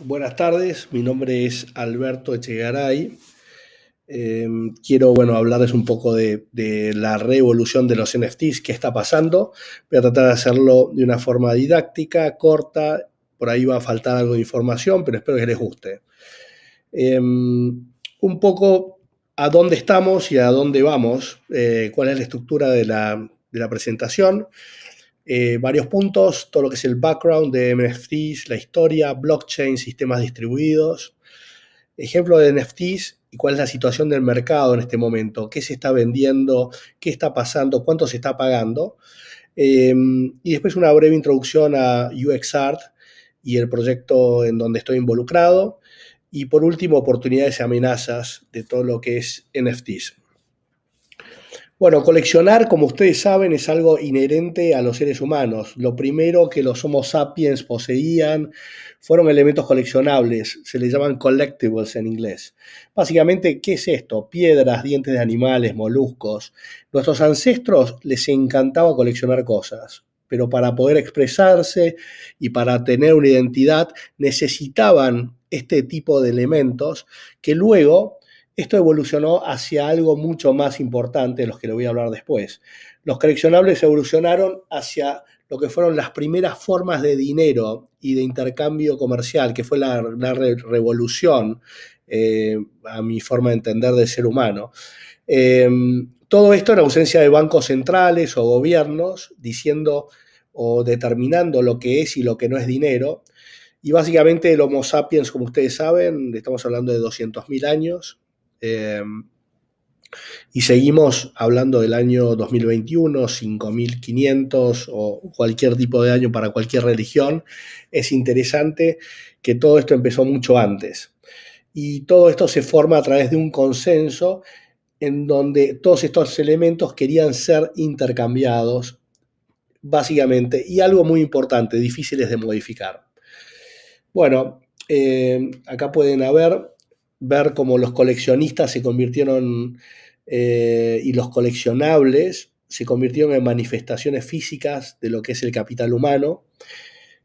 Buenas tardes, mi nombre es Alberto Echegaray. Em, quiero bueno, hablarles un poco de, la revolución de los NFTs, qué está pasando. Voy a tratar de hacerlo de una forma didáctica, corta. Por ahí va a faltar algo de información, pero espero que les guste. Em, un poco a dónde estamos y a dónde vamos, eh, cuál es la estructura de la, de la presentación. Eh, varios puntos, todo lo que es el background de NFTs, la historia, blockchain, sistemas distribuidos, ejemplo de NFTs y cuál es la situación del mercado en este momento, qué se está vendiendo, qué está pasando, cuánto se está pagando. Em, y después una breve introducción a UXArt y el proyecto en donde estoy involucrado. Y por último, oportunidades y amenazas de todo lo que es NFTs. Bueno, coleccionar, como ustedes saben, es algo inherente a los seres humanos. Lo primero que los Homo sapiens poseían fueron elementos coleccionables, se les llaman collectibles en inglés. Básicamente, ¿qué es esto? Piedras, dientes de animales, moluscos. Nuestros ancestros les encantaba coleccionar cosas, pero para poder expresarse y para tener una identidad necesitaban este tipo de elementos que luego esto evolucionó hacia algo mucho más importante, de los que le voy a hablar después. Los coleccionables evolucionaron hacia lo que fueron las primeras formas de dinero y de intercambio comercial, que fue la, revolución, eh, a mi forma de entender, del ser humano. Em, todo esto en ausencia de bancos centrales o gobiernos diciendo o determinando lo que es y lo que no es dinero. Y básicamente el Homo sapiens, como ustedes saben, estamos hablando de 200.000 años, Em, y seguimos hablando del año 2021, 5.500 o cualquier tipo de año para cualquier religión. Es interesante que todo esto empezó mucho antes. Y todo esto se forma a través de un consenso en donde todos estos elementos querían ser intercambiados, básicamente. Y algo muy importante, difíciles de modificar. Bueno, em, acá pueden haber ver cómo los coleccionistas se convirtieron eh, y los coleccionables se convirtieron en manifestaciones físicas de lo que es el capital humano,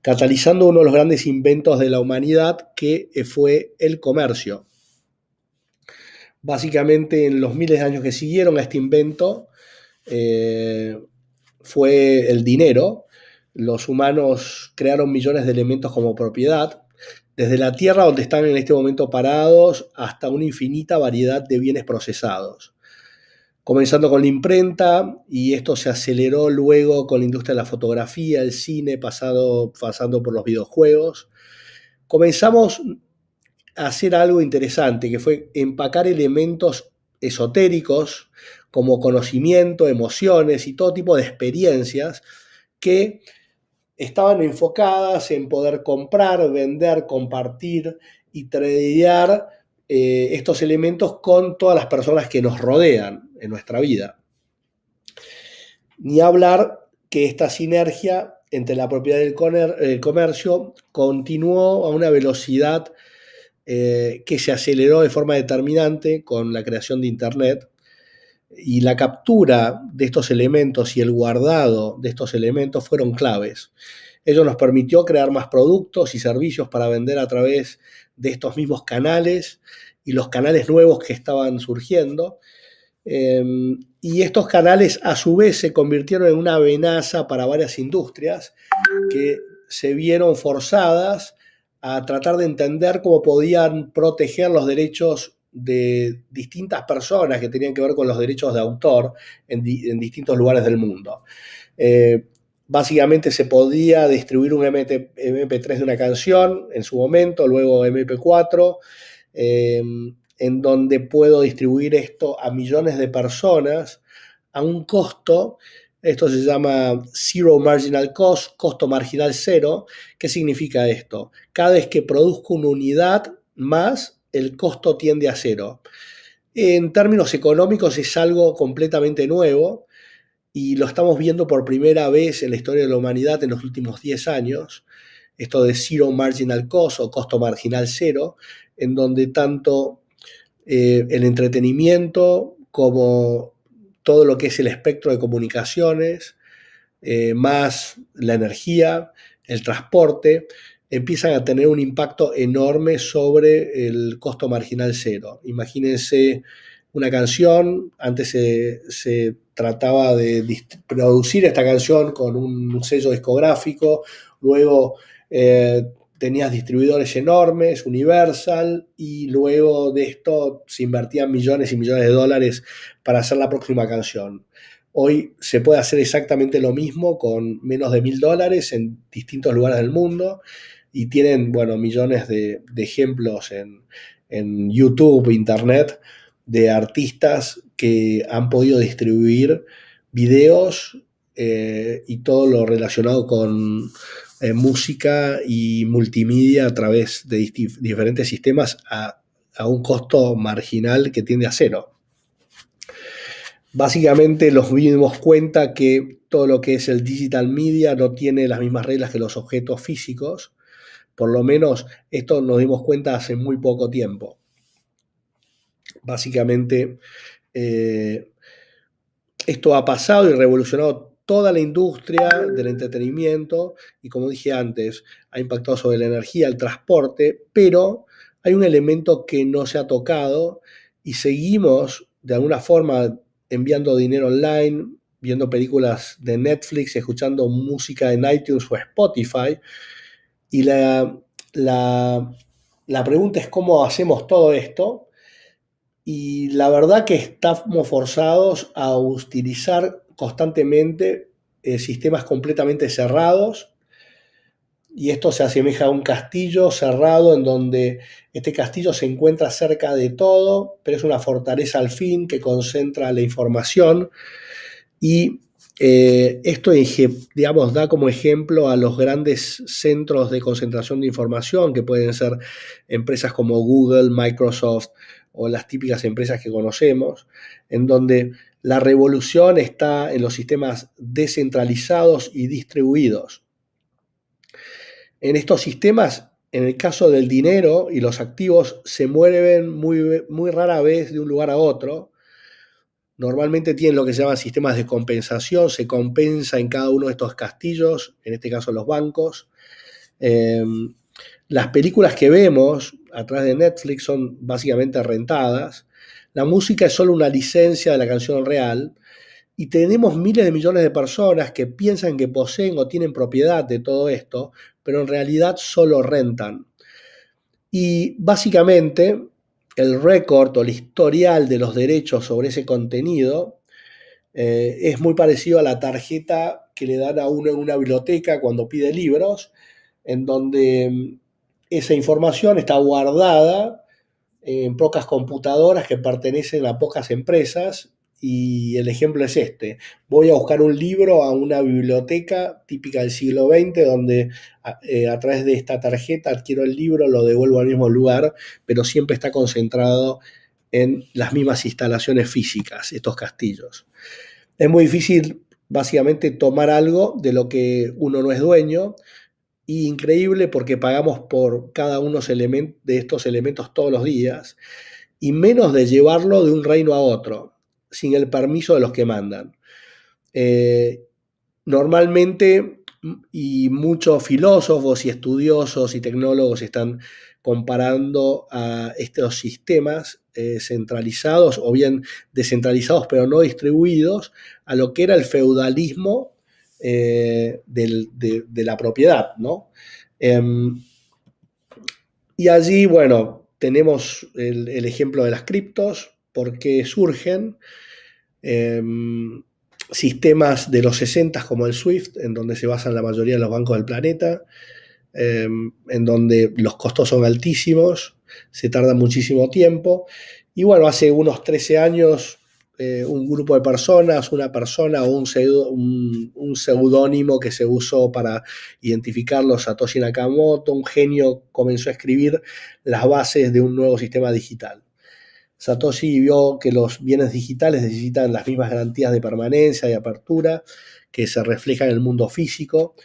catalizando uno de los grandes inventos de la humanidad que eh, fue el comercio. Básicamente en los miles de años que siguieron a este invento eh, fue el dinero. Los humanos crearon millones de elementos como propiedad, desde la tierra donde están en este momento parados hasta una infinita variedad de bienes procesados. Comenzando con la imprenta, y esto se aceleró luego con la industria de la fotografía, el cine, pasando por los videojuegos. Comenzamos a hacer algo interesante, que fue empacar elementos esotéricos como conocimiento, emociones y todo tipo de experiencias que estaban enfocadas en poder comprar, vender, compartir y tradear eh, estos elementos con todas las personas que nos rodean en nuestra vida. Ni hablar que esta sinergia entre la propiedad y el comercio continuó a una velocidad eh, que se aceleró de forma determinante con la creación de Internet, y la captura de estos elementos y el guardado de estos elementos fueron claves. Ello nos permitió crear más productos y servicios para vender a través de estos mismos canales y los canales nuevos que estaban surgiendo. Em, y estos canales a su vez se convirtieron en una amenaza para varias industrias que se vieron forzadas a tratar de entender cómo podían proteger los derechos de distintas personas que tenían que ver con los derechos de autor en, distintos lugares del mundo. Eh, básicamente se podía distribuir un MP3 de una canción en su momento, luego MP4, em, en donde puedo distribuir esto a millones de personas a un costo esto se llama Zero Marginal Cost, costo marginal cero. ¿Qué significa esto? Cada vez que produzco una unidad más, el costo tiende a cero. En términos económicos es algo completamente nuevo y lo estamos viendo por primera vez en la historia de la humanidad en los últimos 10 años, esto de Zero Marginal Cost o costo marginal cero, en donde tanto eh, el entretenimiento como todo lo que es el espectro de comunicaciones, eh, más la energía, el transporte, empiezan a tener un impacto enorme sobre el costo marginal cero. Imagínense una canción, antes se, trataba de producir esta canción con un sello discográfico, luego eh, tenías distribuidores enormes, Universal, y luego de esto se invertían millones y millones de dólares para hacer la próxima canción. Hoy se puede hacer exactamente lo mismo con menos de mil dólares en distintos lugares del mundo y tienen, bueno, millones de, ejemplos en, en, YouTube, Internet, de artistas que han podido distribuir videos eh, y todo lo relacionado con eh, música y multimedia a través de diferentes sistemas a, un costo marginal que tiende a cero. Básicamente los dimos cuenta que todo lo que es el digital media no tiene las mismas reglas que los objetos físicos por lo menos esto nos dimos cuenta hace muy poco tiempo. Básicamente, eh, esto ha pasado y revolucionado toda la industria del entretenimiento y como dije antes, ha impactado sobre la energía, el transporte, pero hay un elemento que no se ha tocado y seguimos de alguna forma enviando dinero online, viendo películas de Netflix, escuchando música en iTunes o Spotify, y la, la, pregunta es cómo hacemos todo esto. Y la verdad que estamos forzados a utilizar constantemente eh, sistemas completamente cerrados. Y esto se asemeja a un castillo cerrado en donde este castillo se encuentra cerca de todo, pero es una fortaleza al fin que concentra la información. Y eh, esto, digamos, da como ejemplo a los grandes centros de concentración de información, que pueden ser empresas como Google, Microsoft o las típicas empresas que conocemos, en donde la revolución está en los sistemas descentralizados y distribuidos. En estos sistemas, en el caso del dinero y los activos, se mueven muy, muy rara vez de un lugar a otro, Normalmente tienen lo que se llaman sistemas de compensación, se compensa en cada uno de estos castillos, en este caso los bancos. Em, las películas que vemos atrás de Netflix son básicamente rentadas. La música es solo una licencia de la canción real. Y tenemos miles de millones de personas que piensan que poseen o tienen propiedad de todo esto, pero en realidad solo rentan. Y básicamente el récord o el historial de los derechos sobre ese contenido eh, es muy parecido a la tarjeta que le dan a uno en una biblioteca cuando pide libros, en donde mm, esa información está guardada en pocas computadoras que pertenecen a pocas empresas y el ejemplo es este. Voy a buscar un libro a una biblioteca típica del siglo XX, donde eh, a, través de esta tarjeta adquiero el libro, lo devuelvo al mismo lugar, pero siempre está concentrado en las mismas instalaciones físicas, estos castillos. Es muy difícil básicamente tomar algo de lo que uno no es dueño. Y increíble porque pagamos por cada uno de estos elementos todos los días. Y menos de llevarlo de un reino a otro sin el permiso de los que mandan. Eh, normalmente, y muchos filósofos y estudiosos y tecnólogos están comparando a estos sistemas eh, centralizados o bien descentralizados pero no distribuidos a lo que era el feudalismo eh, de, la propiedad, em, y allí, bueno, tenemos el ejemplo de las criptos, porque surgen em, sistemas de los 60 como el SWIFT, en donde se basan la mayoría de los bancos del planeta, em, en donde los costos son altísimos, se tarda muchísimo tiempo. Y bueno, hace unos 13 años eh, un grupo de personas, una persona o un, un seudónimo que se usó para identificarlos, Satoshi Nakamoto, un genio comenzó a escribir las bases de un nuevo sistema digital. Satoshi vio que los bienes digitales necesitan las mismas garantías de permanencia y apertura que se reflejan en el mundo físico.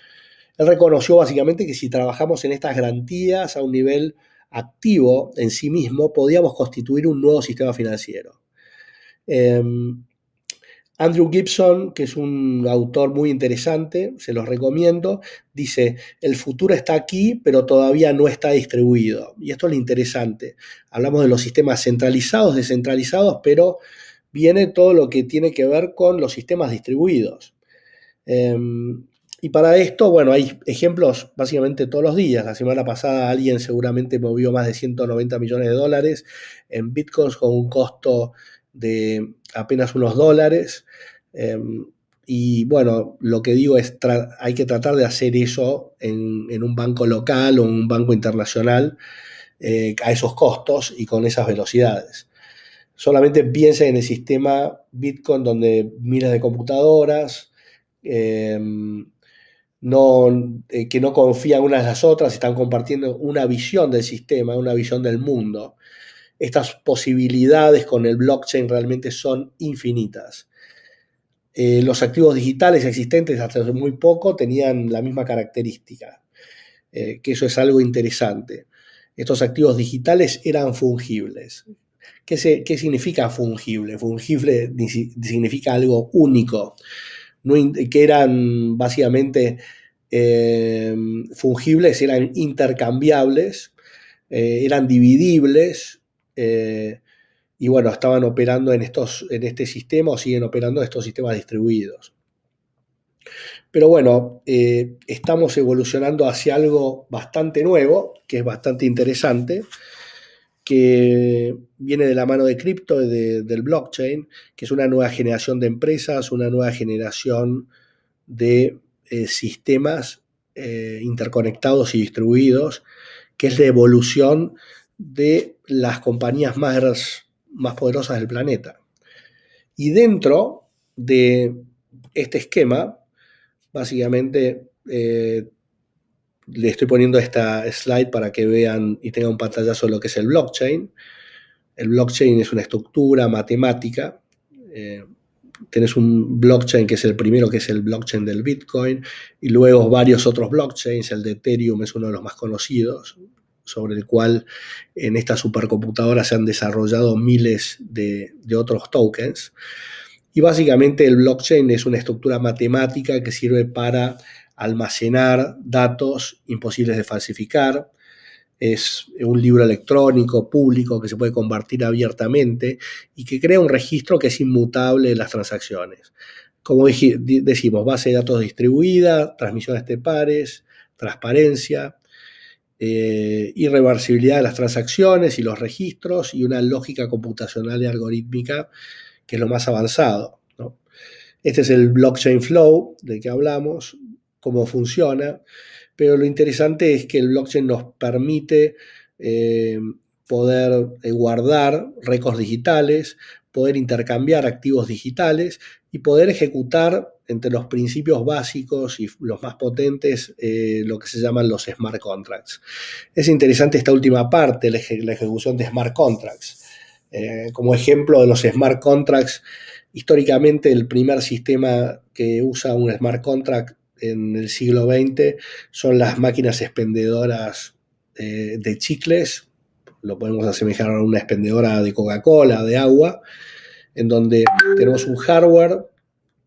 Él reconoció básicamente que si trabajamos en estas garantías a un nivel activo en sí mismo, podíamos constituir un nuevo sistema financiero. Em, Andrew Gibson, que es un autor muy interesante, se los recomiendo, dice, el futuro está aquí, pero todavía no está distribuido. Y esto es lo interesante. Hablamos de los sistemas centralizados, descentralizados, pero viene todo lo que tiene que ver con los sistemas distribuidos. Em, y para esto, bueno, hay ejemplos básicamente todos los días. La semana pasada alguien seguramente movió más de 190 millones de dólares en bitcoins con un costo de apenas unos dólares. Em, y bueno, lo que digo es, hay que tratar de hacer eso en, un banco local o en un banco internacional eh, a esos costos y con esas velocidades. Solamente piensen en el sistema Bitcoin donde miles de computadoras, em, eh, que no confían unas en las otras, están compartiendo una visión del sistema, una visión del mundo estas posibilidades con el blockchain realmente son infinitas. Eh, los activos digitales existentes hasta hace muy poco tenían la misma característica, eh, que eso es algo interesante. Estos activos digitales eran fungibles. ¿Qué, significa fungible? Fungible significa algo único, que eran básicamente eh, fungibles, eran intercambiables, eran dividibles, eh, y bueno, estaban operando en, estos, en este sistema o siguen operando estos sistemas distribuidos. Pero bueno, eh, estamos evolucionando hacia algo bastante nuevo, que es bastante interesante, que viene de la mano de cripto, de, del blockchain, que es una nueva generación de empresas, una nueva generación de eh, sistemas interconectados y distribuidos, que es la evolución de las compañías más, más poderosas del planeta. Y dentro de este esquema, básicamente eh, le estoy poniendo esta slide para que vean y tengan un pantallazo de lo que es el blockchain. El blockchain es una estructura matemática. Eh, tienes un blockchain que es el primero, que es el blockchain del Bitcoin, y luego varios otros blockchains. El de Ethereum es uno de los más conocidos, sobre el cual en esta supercomputadora se han desarrollado miles de, otros tokens. Y básicamente el blockchain es una estructura matemática que sirve para almacenar datos imposibles de falsificar, es un libro electrónico público que se puede compartir abiertamente y que crea un registro que es inmutable de las transacciones. Como decimos, base de datos distribuida, transmisiones de pares, transparencia, eh, irreversibilidad de las transacciones y los registros y una lógica computacional y algorítmica que es lo más avanzado. Este es el blockchain flow del que hablamos, cómo funciona, pero lo interesante es que el blockchain nos permite eh, poder eh, guardar récords digitales, poder intercambiar activos digitales y poder ejecutar entre los principios básicos y los más potentes eh, lo que se llaman los smart contracts. Es interesante esta última parte, la, ejecución de smart contracts. Eh, como ejemplo de los smart contracts, históricamente el primer sistema que usa un smart contract en el siglo XX son las máquinas expendedoras eh, de chicles lo podemos asemejar a una expendedora de Coca-Cola, de agua, en donde tenemos un hardware,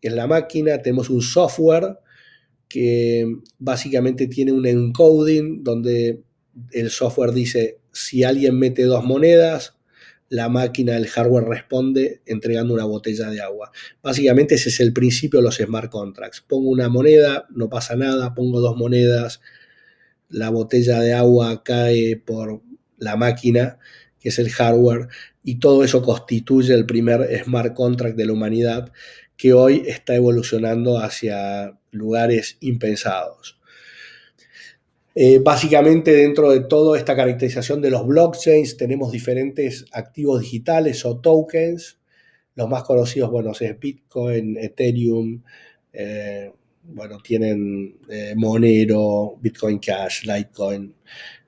en la máquina, tenemos un software que básicamente tiene un encoding donde el software dice si alguien mete dos monedas, la máquina, el hardware responde entregando una botella de agua. Básicamente ese es el principio de los smart contracts. Pongo una moneda, no pasa nada, pongo dos monedas, la botella de agua cae por la máquina, que es el hardware, y todo eso constituye el primer smart contract de la humanidad que hoy está evolucionando hacia lugares impensados. Eh, básicamente dentro de toda esta caracterización de los blockchains tenemos diferentes activos digitales o tokens. Los más conocidos, bueno, es Bitcoin, Ethereum, eh, bueno, tienen eh, Monero, Bitcoin Cash, Litecoin,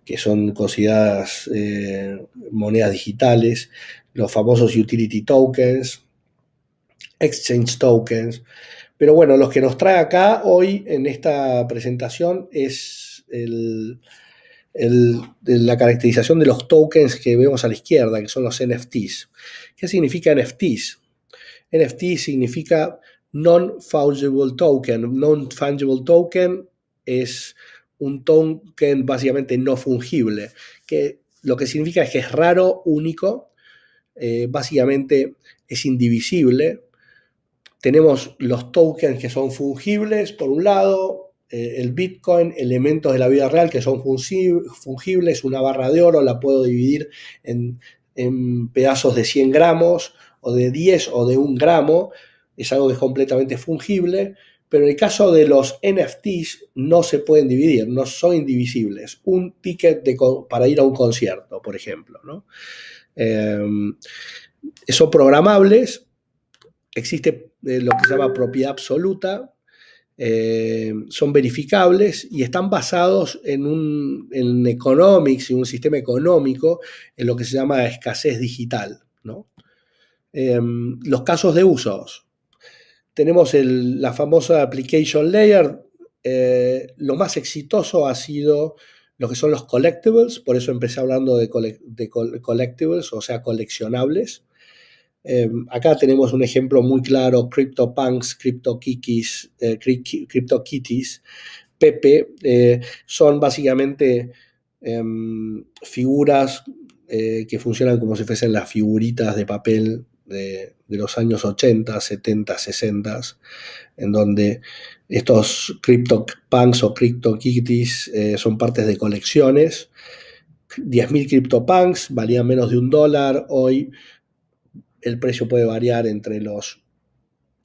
que son consideradas eh, monedas digitales, los famosos utility tokens, exchange tokens. Pero bueno, los que nos trae acá hoy en esta presentación es la caracterización de los tokens que vemos a la izquierda, que son los NFTs. ¿Qué significa NFTs? NFT significa non-fungible token. Non-fungible token es un token básicamente no fungible, que lo que significa es que es raro, único, eh, básicamente es indivisible. Tenemos los tokens que son fungibles, por un lado, eh, el Bitcoin, elementos de la vida real que son fungibles, una barra de oro la puedo dividir en, en pedazos de 100 gramos o de 10 o de 1 gramo, es algo que es completamente fungible pero en el caso de los NFTs no se pueden dividir, no son indivisibles. Un ticket para ir a un concierto, por ejemplo. Em, son programables, existe eh, lo que se llama propiedad absoluta, em, son verificables y están basados en un economics, y un sistema económico, en lo que se llama escasez digital. Em, los casos de usos. Tenemos la famosa application layer. Eh, lo más exitoso ha sido lo que son los collectibles, por eso empecé hablando de, collectibles, o sea, coleccionables. Eh, acá tenemos un ejemplo muy claro, CryptoPunks, eh, CryptoKitties, eh, CryptoKitties, Pepe, son básicamente em, figuras que funcionan como si fuesen las figuritas de papel de, los años 80, 70, 60, en donde estos punks o crypto eh, son partes de colecciones. 10.000 punks valían menos de un dólar. Hoy el precio puede variar entre los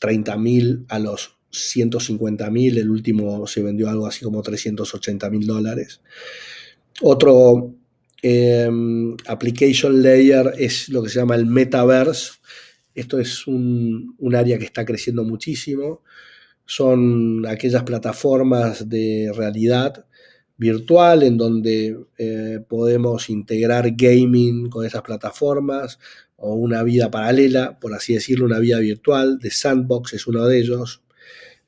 30.000 a los 150.000. El último se vendió algo así como 380.000 dólares. Otro em, application layer es lo que se llama el metaverse, esto es un, área que está creciendo muchísimo. Son aquellas plataformas de realidad virtual en donde eh, podemos integrar gaming con esas plataformas o una vida paralela, por así decirlo, una vida virtual. The Sandbox es uno de ellos,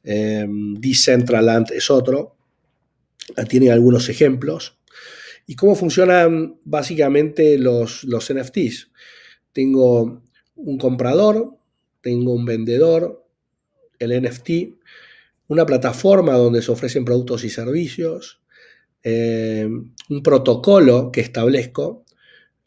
em, Decentraland es otro. Ah, Tienen algunos ejemplos. ¿Y cómo funcionan básicamente los, los NFTs? Tengo un comprador, tengo un vendedor, el NFT, una plataforma donde se ofrecen productos y servicios, eh, un protocolo que establezco.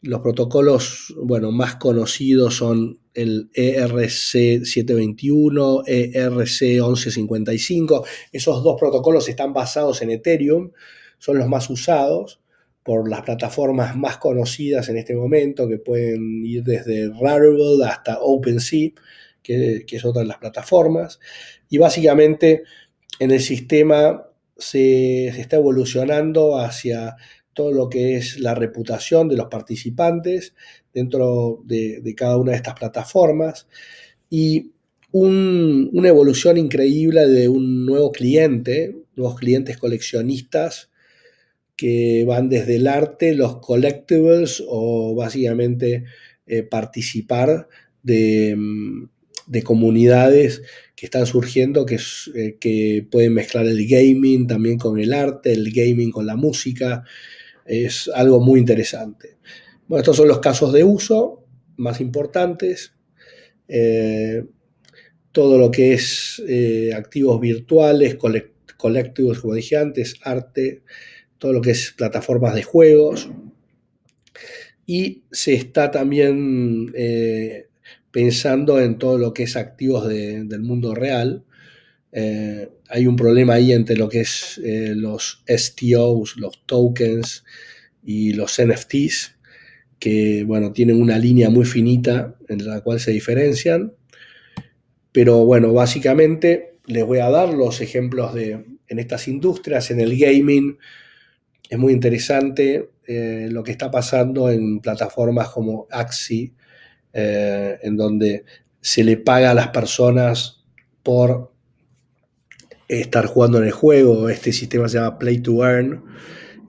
Los protocolos, bueno, más conocidos son el ERC721, ERC1155. Esos dos protocolos están basados en Ethereum, son los más usados por las plataformas más conocidas en este momento, que pueden ir desde Rarible hasta OpenSea, que, es otra de las plataformas. Y básicamente en el sistema se, está evolucionando hacia todo lo que es la reputación de los participantes dentro de, cada una de estas plataformas. Y una evolución increíble de un nuevo cliente, nuevos clientes coleccionistas que van desde el arte, los collectibles o básicamente eh, participar mm, de, comunidades que están surgiendo que, eh, que, pueden mezclar el gaming también con el arte, el gaming con la música. Es algo muy interesante. Bueno, estos son los casos de uso más importantes. Eh, todo lo que es activos virtuales, colectivos, como dije antes, arte, todo lo que es plataformas de juegos. Y se está también eh, pensando en todo lo que es activos del mundo real. Eh, hay un problema ahí entre lo que es eh, los STOs, los tokens y los NFTs, que bueno, tienen una línea muy finita en la cual se diferencian. Pero bueno, básicamente les voy a dar los ejemplos de en estas industrias, en el gaming, es muy interesante eh, lo que está pasando en plataformas como Axi, eh, en donde se le paga a las personas por estar jugando en el juego. Este sistema se llama Play to Earn.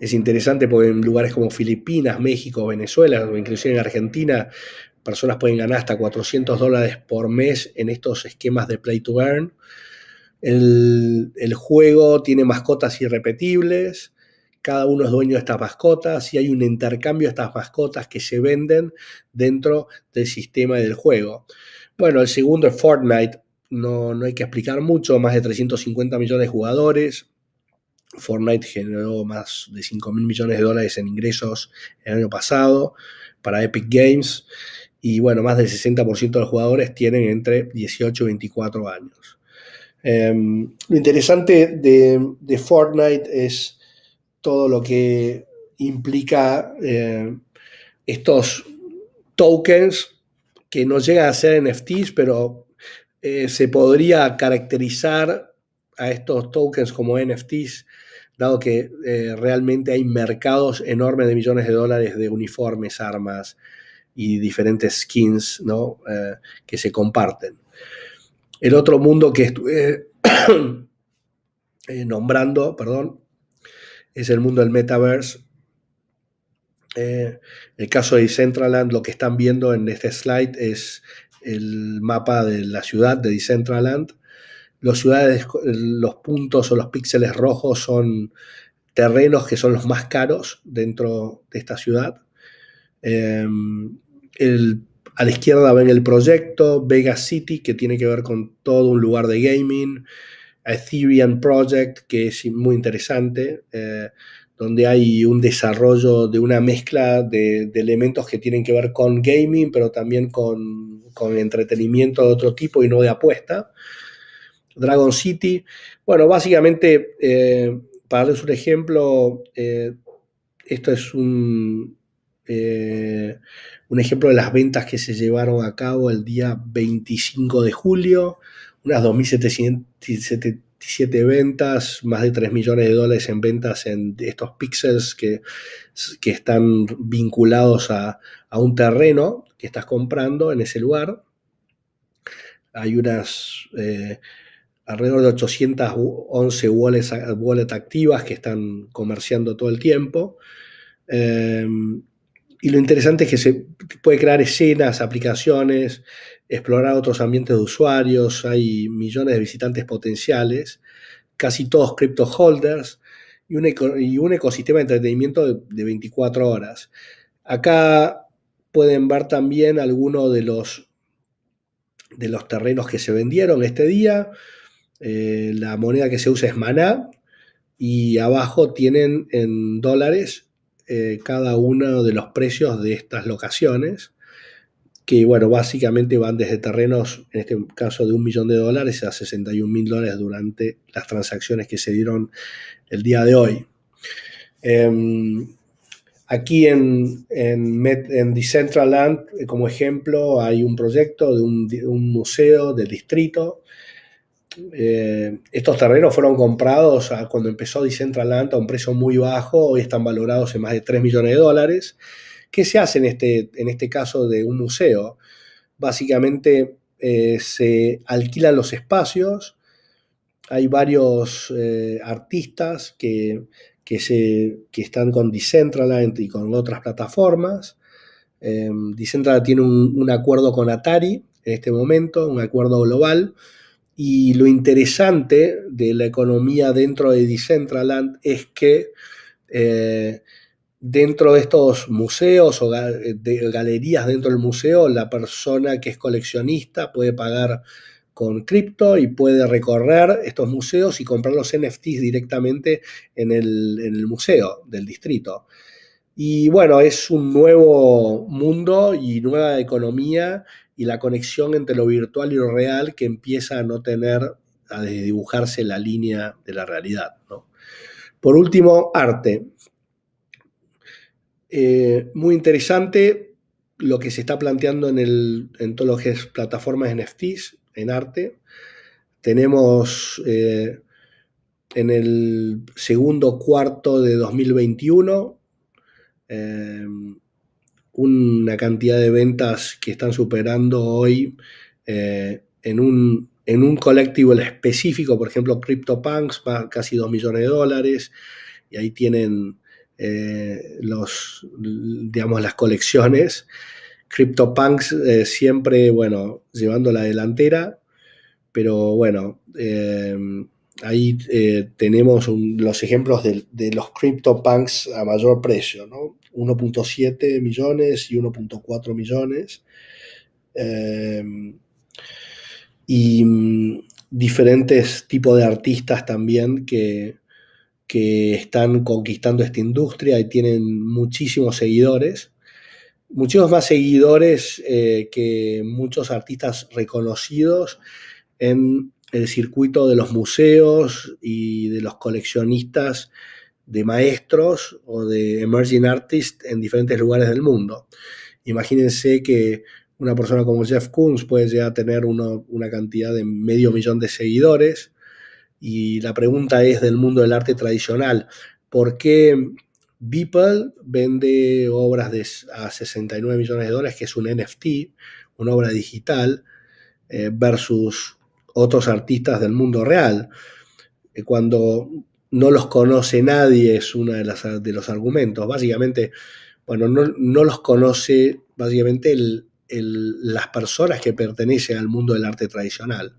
Es interesante porque en lugares como Filipinas, México, Venezuela, incluso en Argentina, personas pueden ganar hasta 400 dólares por mes en estos esquemas de Play to Earn. El, el juego tiene mascotas irrepetibles cada uno es dueño de estas mascotas y hay un intercambio de estas mascotas que se venden dentro del sistema del juego. Bueno, el segundo es Fortnite, no, no hay que explicar mucho, más de 350 millones de jugadores. Fortnite generó más de 5 mil millones de dólares en ingresos el año pasado para Epic Games y bueno, más del 60% de los jugadores tienen entre 18 y 24 años. Em, lo interesante de, de Fortnite es todo lo que implica eh, estos tokens que no llegan a ser NFTs, pero eh, se podría caracterizar a estos tokens como NFTs, dado que eh, realmente hay mercados enormes de millones de dólares de uniformes, armas y diferentes skins que se comparten. El otro mundo que estuve nombrando, perdón, es el mundo del metaverse. Eh, el caso de Decentraland, lo que están viendo en este slide es el mapa de la ciudad de Decentraland. Los, ciudades, los puntos o los píxeles rojos son terrenos que son los más caros dentro de esta ciudad. Eh, a la izquierda ven el proyecto Vega City, que tiene que ver con todo un lugar de gaming. Ethereum Project, que es muy interesante, eh, donde hay un desarrollo de una mezcla de, elementos que tienen que ver con gaming, pero también con, entretenimiento de otro tipo y no de apuesta. Dragon City. Bueno, básicamente, eh, para darles un ejemplo, eh, esto es un, un ejemplo de las ventas que se llevaron a cabo el día 25 de julio unas 2.777 ventas, más de 3 millones de dólares en ventas en estos píxeles que, están vinculados a, un terreno que estás comprando en ese lugar. Hay unas eh, alrededor de 811 wallets, activas que están comerciando todo el tiempo. Eh, y lo interesante es que se puede crear escenas, aplicaciones, explorar otros ambientes de usuarios, hay millones de visitantes potenciales, casi todos crypto holders y un, ecosistema de entretenimiento de, 24 horas. Acá pueden ver también algunos de los, de los terrenos que se vendieron este día. Eh, la moneda que se usa es maná y abajo tienen en dólares eh, cada uno de los precios de estas locaciones que bueno, básicamente van desde terrenos, en este caso de un millón de dólares a 61 mil dólares durante las transacciones que se dieron el día de hoy. Em, aquí en, en, en, Decentraland, eh, como ejemplo, hay un proyecto de un, museo del distrito. Eh, estos terrenos fueron comprados cuando empezó Decentraland a un precio muy bajo, hoy están valorados en más de 3 millones de dólares. ¿Qué se hace en este, en este caso de un museo? Básicamente eh, se alquilan los espacios, hay varios eh, artistas que, se, están con Decentraland y con otras plataformas. Eh, Decentraland tiene un, acuerdo con Atari en este momento, un acuerdo global. Y lo interesante de la economía dentro de Decentraland es que eh, dentro de estos museos o eh, de galerías dentro del museo, la persona que es coleccionista puede pagar con cripto y puede recorrer estos museos y comprar los NFTs directamente en el, museo del distrito. Y bueno, es un nuevo mundo y nueva economía y la conexión entre lo virtual y lo real que empieza a no tener, a desdibujarse la línea de la realidad. Por último, arte. Eh, muy interesante lo que se está planteando en, el, en todo lo que es plataformas NFTs, en arte. Tenemos eh, en el segundo cuarto de 2021 eh, una cantidad de ventas que están superando hoy en un en un colectivo específico, por ejemplo, CryptoPunks, casi 2 millones de dólares, y ahí tienen eh, los, digamos, las colecciones. CryptoPunks eh, siempre, bueno, llevando la delantera, pero bueno, eh, ahí tenemos los ejemplos de, los CryptoPunks a mayor precio, 1.7 millones y 1.4 millones. y mm, diferentes tipos de artistas también que, que están conquistando esta industria y tienen muchísimos seguidores, muchos más seguidores eh, que muchos artistas reconocidos en el circuito de los museos y de los coleccionistas de maestros o de emerging artists en diferentes lugares del mundo. Imagínense que una persona como Jeff Koons puede llegar a tener una cantidad de medio millón de seguidores y la pregunta es del mundo del arte tradicional. ¿Por qué Beeple vende obras a 69 millones de dólares, que es un NFT, una obra digital, eh, versus otros artistas del mundo real? Eh, cuando no los conoce nadie es uno de, de los argumentos. Básicamente, bueno, no, los conoce básicamente las personas que pertenecen al mundo del arte tradicional.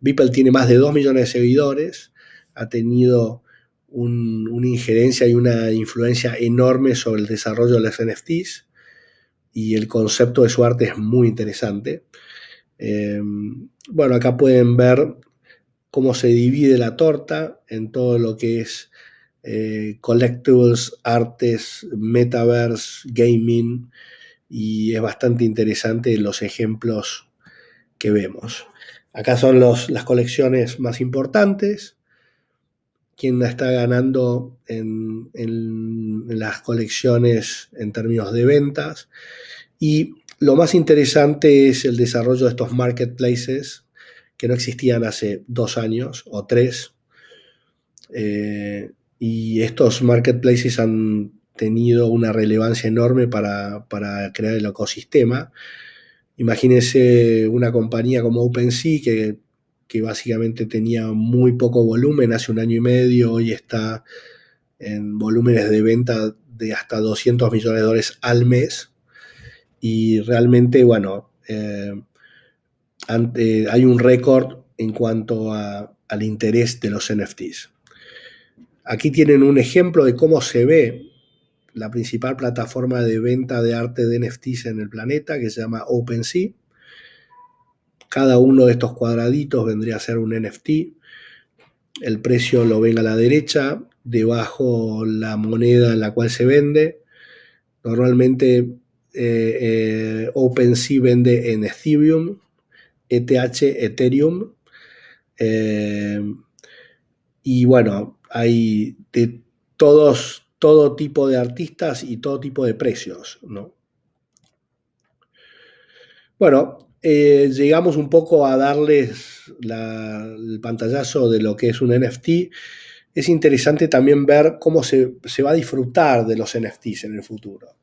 Beeple tiene más de 2 millones de seguidores, ha tenido una injerencia y una influencia enorme sobre el desarrollo de las NFTs y el concepto de su arte es muy interesante. Eh, bueno, acá pueden ver cómo se divide la torta en todo lo que es eh, collectibles, artes, metaverse, gaming, y es bastante interesante los ejemplos que vemos. Acá son las colecciones más importantes. Quien está ganando en, las colecciones en términos de ventas. Y lo más interesante es el desarrollo de estos marketplaces que no existían hace dos años o tres. Eh, y estos marketplaces han tenido una relevancia enorme para crear el ecosistema Imagínense una compañía como OpenSea que, que básicamente tenía muy poco volumen hace un año y medio, hoy está en volúmenes de venta de hasta 200 millones de dólares al mes. Y realmente, bueno, eh, hay un récord en cuanto al interés de los NFTs. Aquí tienen un ejemplo de cómo se ve la principal plataforma de venta de arte de NFTs en el planeta, que se llama OpenSea. Cada uno de estos cuadraditos vendría a ser un NFT. El precio lo ven a la derecha, debajo la moneda en la cual se vende. Normalmente eh, eh, OpenSea vende en Ethereum, ETH, Ethereum. Eh, y bueno, hay de todos, todo tipo de artistas y todo tipo de precios, ¿no? Bueno, eh, llegamos un poco a darles el pantallazo de lo que es un NFT. Es interesante también ver cómo se, va a disfrutar de los NFTs en el futuro.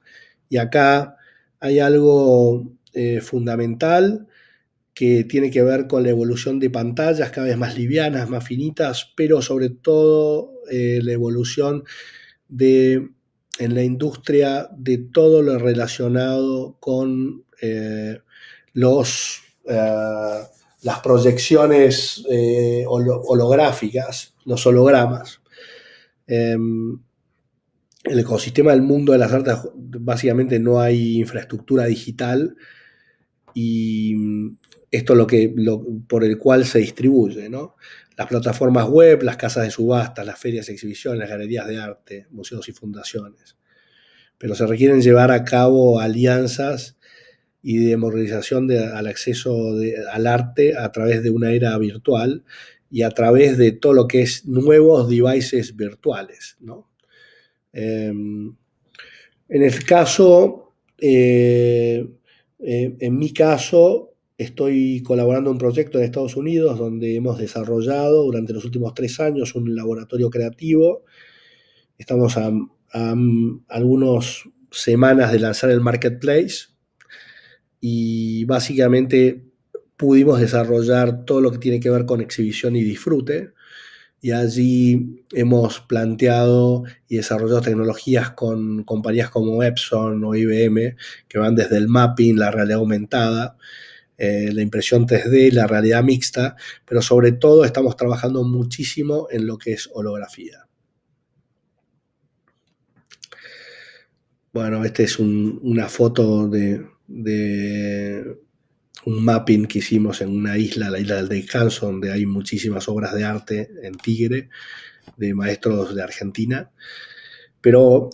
Y acá hay algo eh, fundamental que tiene que ver con la evolución de pantallas cada vez más livianas, más finitas, pero sobre todo eh, la evolución de, en la industria de todo lo relacionado con eh, los, eh, las proyecciones eh, holográficas, los hologramas. Em, el ecosistema del mundo de las artes, básicamente no hay infraestructura digital y esto es lo que, por el cual se distribuye, ¿no? Las plataformas web, las casas de subastas, las ferias exhibiciones, las galerías de arte, museos y fundaciones. Pero se requieren llevar a cabo alianzas y de de, al acceso al arte a través de una era virtual y a través de todo lo que es nuevos devices virtuales. ¿no? Em, en el caso, eh, eh, en mi caso, Estoy colaborando en un proyecto en Estados Unidos donde hemos desarrollado durante los últimos tres años un laboratorio creativo. Estamos a, mm, algunas semanas de lanzar el marketplace y básicamente pudimos desarrollar todo lo que tiene que ver con exhibición y disfrute. Y allí hemos planteado y desarrollado tecnologías con compañías como Epson o IBM, que van desde el mapping, la realidad aumentada, eh, la impresión 3D, la realidad mixta, pero sobre todo estamos trabajando muchísimo en lo que es holografía. Bueno, esta es una foto de, de, un mapping que hicimos en una isla, la isla del descanso, donde hay muchísimas obras de arte en Tigre, de maestros de Argentina. Pero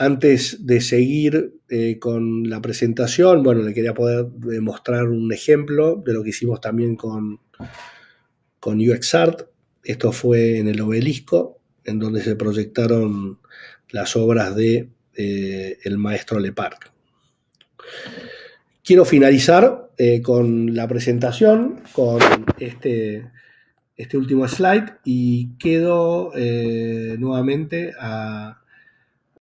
antes de seguir eh, con la presentación, bueno, le quería poder eh, mostrar un ejemplo de lo que hicimos también con, con UXArt. Esto fue en el obelisco, en donde se proyectaron las obras de eh, el maestro Leparc. Quiero finalizar con la presentación, con este, este último slide, y quedo nuevamente a